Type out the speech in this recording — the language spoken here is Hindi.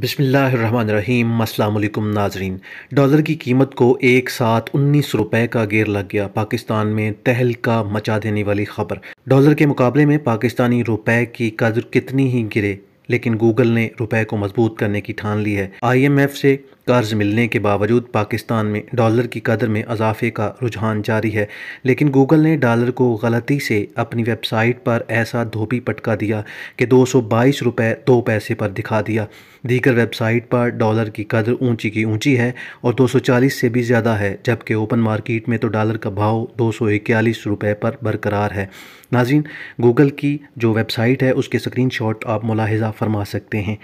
बिसमीम अल्लाम नाजरीन डॉलर की कीमत को एक साथ उन्नीस रुपये का गेर लग गया पाकिस्तान में तहलका मचा देने वाली खबर डॉलर के मुकाबले में पाकिस्तानी रुपए की कदर कितनी ही गिरे लेकिन गूगल ने रुपए को मजबूत करने की ठान ली है आईएमएफ से कर्ज मिलने के बावजूद पाकिस्तान में डॉलर की कदर में अजाफे का रुझान जारी है लेकिन गूगल ने डॉलर को गलती से अपनी वेबसाइट पर ऐसा धोबी पटका दिया कि दो सौ बाईस रुपये दो पैसे पर दिखा दिया दीगर वेबसाइट पर डॉलर की कदर ऊंची की ऊंची है और दो सौ चालीस से भी ज़्यादा है जबकि ओपन मार्केट में तो डॉलर का भाव दो सौ इक्यालीस रुपये पर बरकरार है नाजीन गूगल की जो वेबसाइट है उसके स्क्रीन शॉट आप मुलाहजा फरमा सकते हैं